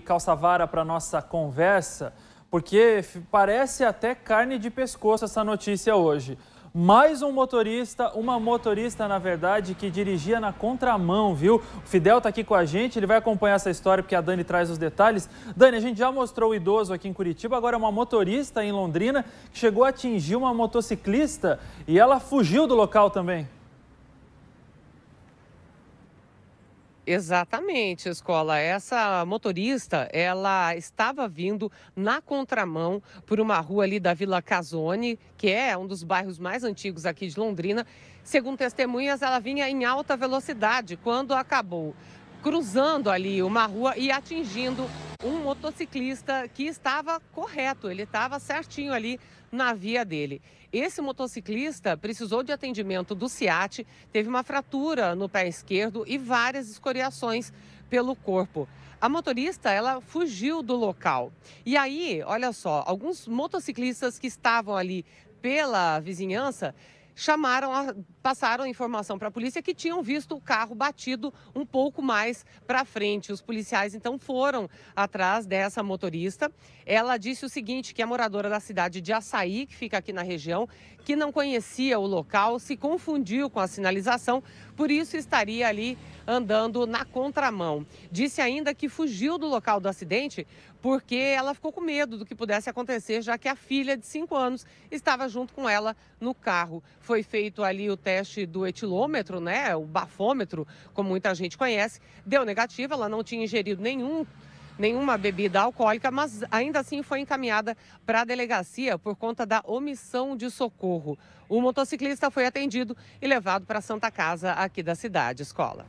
Calçavara para nossa conversa, porque parece até carne de pescoço essa notícia hoje. Mais um motorista, uma motorista, na verdade, que dirigia na contramão, viu? O Fidel está aqui com a gente, ele vai acompanhar essa história porque a Dani traz os detalhes. Dani, a gente já mostrou o idoso aqui em Curitiba, agora é uma motorista em Londrina que chegou a atingir uma motociclista e ela fugiu do local também. Exatamente, escola. Essa motorista, ela estava vindo na contramão por uma rua ali da Vila Casone, que é um dos bairros mais antigos aqui de Londrina. Segundo testemunhas, ela vinha em alta velocidade quando acabou cruzando ali uma rua e atingindo um motociclista que estava correto, ele estava certinho ali na via dele. Esse motociclista precisou de atendimento do CIAT, teve uma fratura no pé esquerdo e várias escoriações pelo corpo. A motorista, ela fugiu do local. E aí, olha só, alguns motociclistas que estavam ali pela vizinhança chamaram, a, passaram a informação para a polícia que tinham visto o carro batido um pouco mais para frente. Os policiais então foram atrás dessa motorista. Ela disse o seguinte, que é moradora da cidade de Açaí, que fica aqui na região, que não conhecia o local, se confundiu com a sinalização, por isso estaria ali andando na contramão. Disse ainda que fugiu do local do acidente porque ela ficou com medo do que pudesse acontecer, já que a filha de 5 anos estava junto com ela no carro foi feito ali o teste do etilômetro, né? O bafômetro, como muita gente conhece, deu negativa, ela não tinha ingerido nenhum nenhuma bebida alcoólica, mas ainda assim foi encaminhada para a delegacia por conta da omissão de socorro. O motociclista foi atendido e levado para a Santa Casa aqui da cidade, escola.